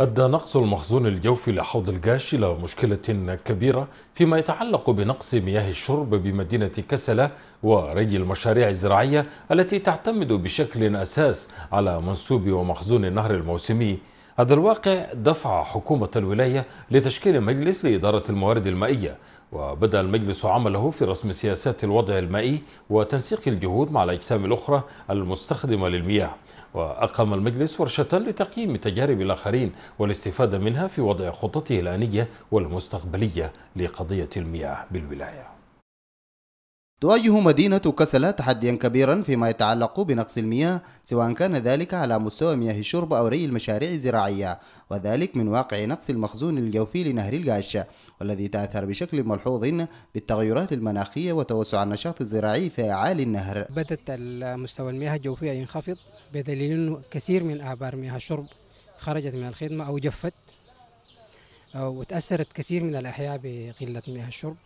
أدى نقص المخزون الجوفي لحوض الجاش إلى مشكلة كبيرة فيما يتعلق بنقص مياه الشرب بمدينة كسلة وري المشاريع الزراعية التي تعتمد بشكل أساس على منسوب ومخزون النهر الموسمي هذا الواقع دفع حكومة الولاية لتشكيل مجلس لإدارة الموارد المائية وبدأ المجلس عمله في رسم سياسات الوضع المائي وتنسيق الجهود مع الأجسام الأخرى المستخدمة للمياه وأقام المجلس ورشة لتقييم تجارب الآخرين والاستفادة منها في وضع خططه الآنية والمستقبلية لقضية المياه بالولاية تواجه مدينة كسلة تحديا كبيرا فيما يتعلق بنقص المياه سواء كان ذلك على مستوى مياه الشرب أو ري المشاريع الزراعية وذلك من واقع نقص المخزون الجوفي لنهر القاشة والذي تأثر بشكل ملحوظ بالتغيرات المناخية وتوسع النشاط الزراعي في أعالي النهر بدأت مستوى المياه الجوفية ينخفض بدليل أنه كثير من آبار مياه الشرب خرجت من الخدمة أو جفت وتأثرت كثير من الأحياء بقلة مياه الشرب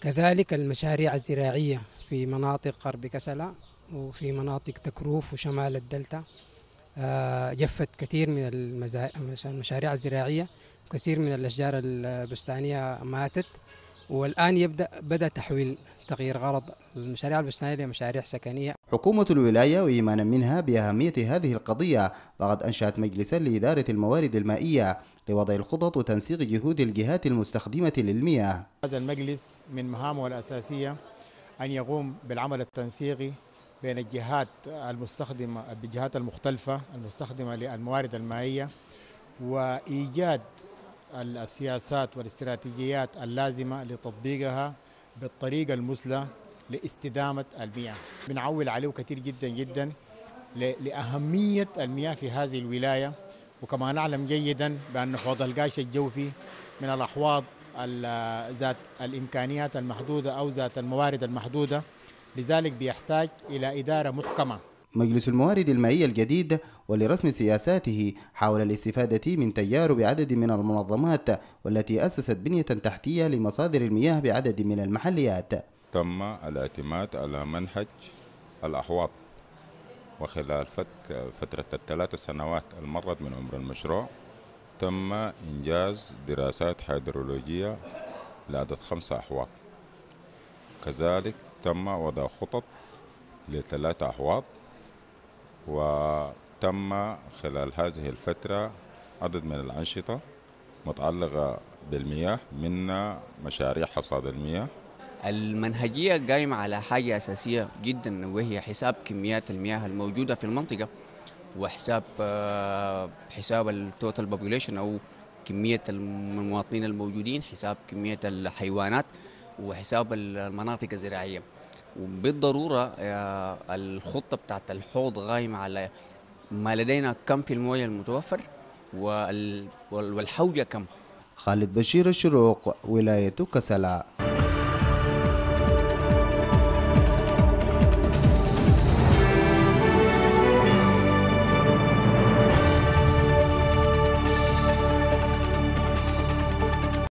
كذلك المشاريع الزراعية في مناطق غرب كسلة وفي مناطق تكروف وشمال الدلتا آه، جفت كثير من المشاريع الزراعية وكثير من الأشجار البستانية ماتت والآن يبدأ بدأ تحويل تغيير غرض المشاريع البستانية لمشاريع سكنية حكومة الولاية وإيمانا منها بأهمية هذه القضية فقد أنشأت مجلسا لإدارة الموارد المائية لوضع الخطط وتنسيق جهود الجهات المستخدمة للمياه هذا المجلس من مهامه الأساسية أن يقوم بالعمل التنسيقي بين الجهات المستخدمة بالجهات المختلفة المستخدمة للموارد المائية وإيجاد السياسات والاستراتيجيات اللازمة لتطبيقها بالطريقة المثلى لاستدامة المياه بنعول عليه كثير جدا جدا لأهمية المياه في هذه الولاية وكما نعلم جيدا بأن حوض القاش الجوفي من الأحواض ذات الإمكانيات المحدودة أو ذات الموارد المحدودة لذلك بيحتاج إلى إدارة محكمة مجلس الموارد المائية الجديد ولرسم سياساته حاول الاستفادة من تجارب عدد من المنظمات والتي أسست بنية تحتية لمصادر المياه بعدد من المحليات تم الاعتماد على منهج الأحواض وخلال فترة الثلاث سنوات المرت من عمر المشروع تم إنجاز دراسات هيدرولوجية لعدد خمسة أحواض كذلك تم وضع خطط لثلاثة أحواض وتم خلال هذه الفترة عدد من الأنشطة متعلقة بالمياه منها مشاريع حصاد المياه المنهجية قايمة على حاجة أساسية جدا وهي حساب كميات المياه الموجودة في المنطقة وحساب آه، حساب التوتال بوبوليشن أو كمية المواطنين الموجودين حساب كمية الحيوانات وحساب المناطق الزراعية وبالضرورة آه، الخطة بتاعت الحوض قايمة على ما لدينا كم في المويه المتوفر والحوجة كم خالد بشير الشروق ولاية كسلا